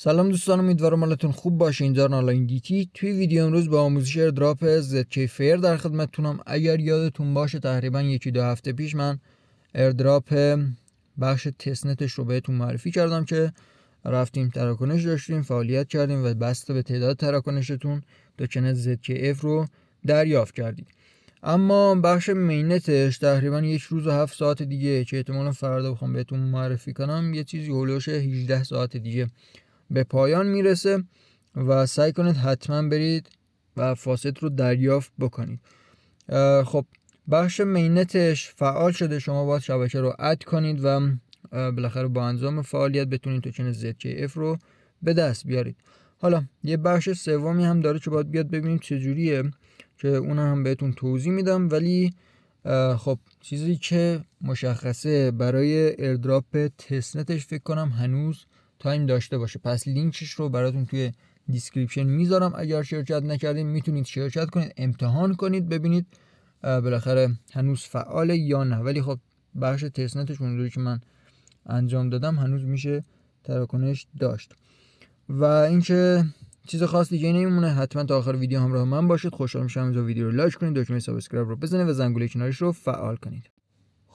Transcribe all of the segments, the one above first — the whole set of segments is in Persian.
سلام دوستان امیدوارم حالتون خوب باشه اینجا آنلاین دیتی توی ویدیو امروز با آموزش دراپ ZK فیر در خدمتتونم اگر یادتون باشه تقریبا یکی دو هفته پیش من ایردراپ بخش تسنتش رو بهتون معرفی کردم که رفتیم تراکنش داشتیم فعالیت کردیم و بسته به تعداد تراکنشتون کی ZKF رو دریافت کردید اما بخش مینتش تقریبا یک روز و هفت ساعت دیگه که احتمالا فردا بخوام بهتون معرفی کنم یه چیزی هلوش 18 ساعت دیگه به پایان میرسه و سعی کنید حتما برید و فاسد رو دریافت بکنید خب بخش مینتش فعال شده شما باید شبکه رو اد کنید و بالاخره با انظام فعالیت بتونید توکن ZKF رو به دست بیارید حالا یه بخش سومی هم داره که باید بیاد ببینیم چجوریه که اون هم بهتون توضیح میدم ولی خب چیزی که مشخصه برای ایردراپ تستنتش فکر کنم هنوز تایم داشته باشه پس لینکش رو براتون توی دیسکریپشن میذارم اگر شرکت نکردین میتونید شرکت کنید امتحان کنید ببینید بالاخره هنوز فعال یا نه ولی خب بخش تستنتش اونجوری که من انجام دادم هنوز میشه تراکنش داشت و اینکه چیز خاص دیگه نمیمونه حتما تا آخر ویدیو همراه من باشید خوشحال میشم اینجا ویدیو رو لایک کنید دکمه سابسکرایب رو بزنید و زنگوله کنارش رو فعال کنید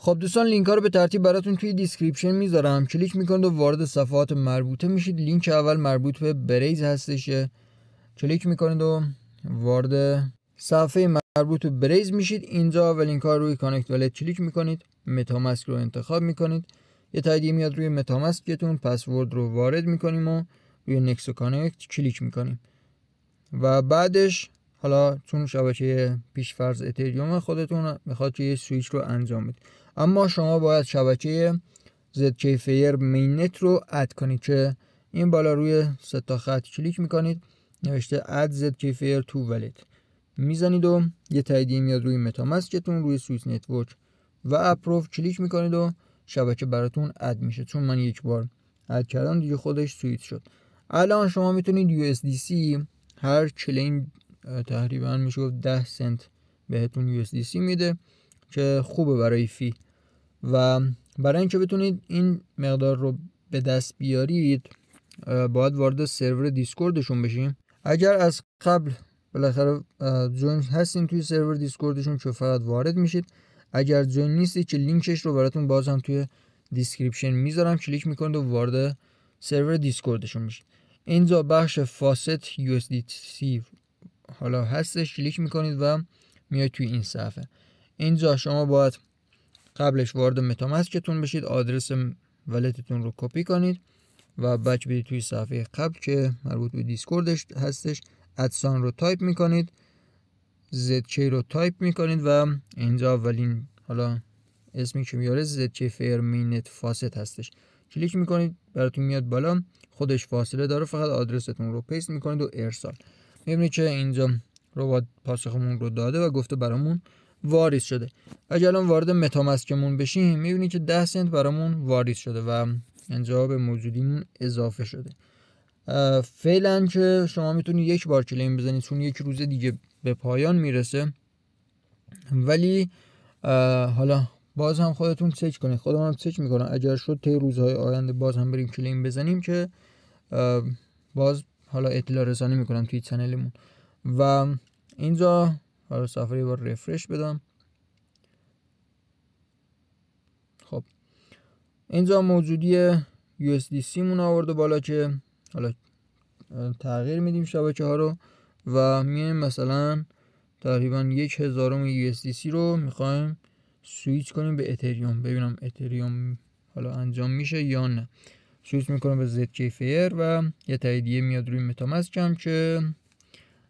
خب دوستان لینک ها رو به ترتیب براتون توی دیسکریپشن میذارم کلیک میکنید و وارد صفحات مربوطه میشید لینک اول مربوط به بریز هستش کلیک میکنید و وارد صفحه مربوط به بریز میشید اینجا و لینک ها روی کانکت ولت کلیک میکنید متامسک رو انتخاب میکنید یه تاییدیه میاد روی متامسکتون پسورد رو وارد میکنیم و روی نکس و کانکت کلیک میکنیم و بعدش حالا چون شبکه پیش فرض اتریوم خودتون میخواد که یه سویچ رو انجام بدید اما شما باید شبکه ZK Fair مینت رو اد کنید که این بالا روی سه تا خط کلیک میکنید نوشته اد ZK Fair تو ولت میزنید و یه تاییدیه میاد روی متامسکتون روی سویچ نتورک و اپروف کلیک میکنید و شبکه براتون اد میشه چون من یک بار اد کردم دیگه خودش سویت شد الان شما میتونید USDC هر کلین تقریبا میشه گفت 10 سنت بهتون سی میده که خوبه برای فی و برای اینکه بتونید این مقدار رو به دست بیارید باید وارد سرور دیسکوردشون بشیم اگر از قبل بالاخره جوین هستین توی سرور دیسکوردشون که فقط وارد میشید اگر جوین نیستید که لینکش رو براتون باز توی دیسکریپشن میذارم کلیک میکنید و وارد سرور دیسکوردشون میشید اینجا بخش فاست سی. حالا هستش کلیک میکنید و میاد توی این صفحه اینجا شما باید قبلش وارد متامسکتون بشید آدرس ولتتون رو کپی کنید و بچ بدید توی صفحه قبل که مربوط به دیسکوردش هستش ادسان رو تایپ میکنید زدچی رو تایپ میکنید و اینجا اولین حالا اسمی که میاره زدچی مینت فاست هستش کلیک میکنید براتون میاد بالا خودش فاصله داره فقط آدرستون رو پیست میکنید و ارسال میبینید که اینجا ربات پاسخمون رو داده و گفته برامون واریز شده اگر الان وارد متامسکمون بشیم میبینید که 10 سنت برامون واریز شده و اینجا به موجودیمون اضافه شده فعلا که شما میتونید یک بار کلیم بزنید چون یک روز دیگه به پایان میرسه ولی حالا باز هم خودتون چک کنید خودم هم چک میکنم اگر شد طی روزهای آینده باز هم بریم کلیم بزنیم که باز حالا اطلاع رسانی میکنم توی چنلمون و اینجا حالا صفحه بار رفرش بدم خب اینجا موجودی USDC مون آورده بالا که حالا تغییر میدیم شبکه ها رو و میایم مثلا تقریبا یک هزارم USDC رو میخوایم سویچ کنیم به اتریوم ببینم اتریوم حالا انجام میشه یا نه سویچ میکنه به ZK فیر و یه تاییدیه میاد روی متامسک هم که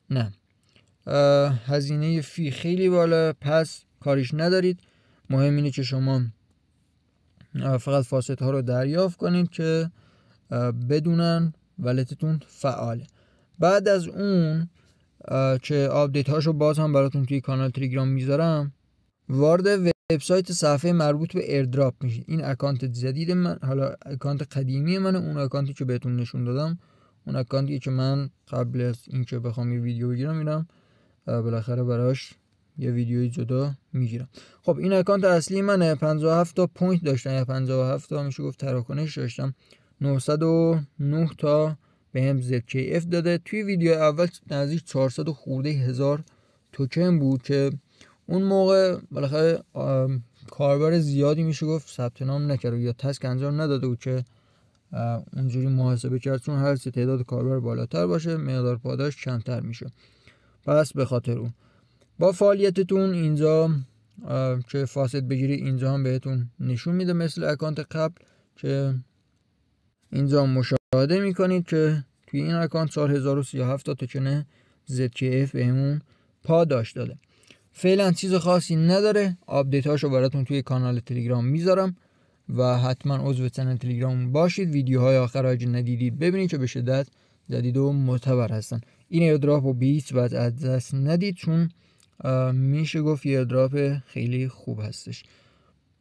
نه هزینه فی خیلی بالا پس کاریش ندارید مهم اینه که شما فقط فاسد ها رو دریافت کنید که بدونن ولتتون فعاله بعد از اون که آپدیت هاشو باز هم براتون توی کانال تلگرام میذارم وارد وبسایت صفحه مربوط به ایردراپ میشه این اکانت جدید من حالا اکانت قدیمی من اون اکانتی که بهتون نشون دادم اون اکانتی که من قبل از اینکه بخوام یه ویدیو بگیرم میرم بالاخره براش یه ویدیوی جدا میگیرم خب این اکانت اصلی من 57 تا پوینت داشتم یا یعنی 57 تا میشه گفت تراکنش داشتم 909 تا به هم ZKF داده توی ویدیو اول نزدیک 400 خورده هزار توکن بود که اون موقع بالاخره کاربر زیادی میشه گفت ثبت نام نکرد یا تسک انجام نداده بود که اونجوری محاسبه کرد چون هر چه تعداد کاربر بالاتر باشه مقدار پاداش کمتر میشه پس به خاطر اون با فعالیتتون اینجا که فاسد بگیری اینجا هم بهتون نشون میده مثل اکانت قبل که اینجا مشاهده میکنید که توی این اکانت 4037 تا تکنه ZKF بهمون پاداش داده فعلا چیز خاصی نداره آپدیت هاشو براتون توی کانال تلگرام میذارم و حتما عضو چنل تلگرام باشید ویدیوهای آخر اگه ندیدید ببینید که به شدت جدید و معتبر هستن این ایردراپ رو به هیچ از دست ندید چون میشه گفت ایردراپ خیلی خوب هستش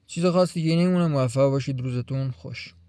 چیز خاصی دیگه نمونه موفق باشید روزتون خوش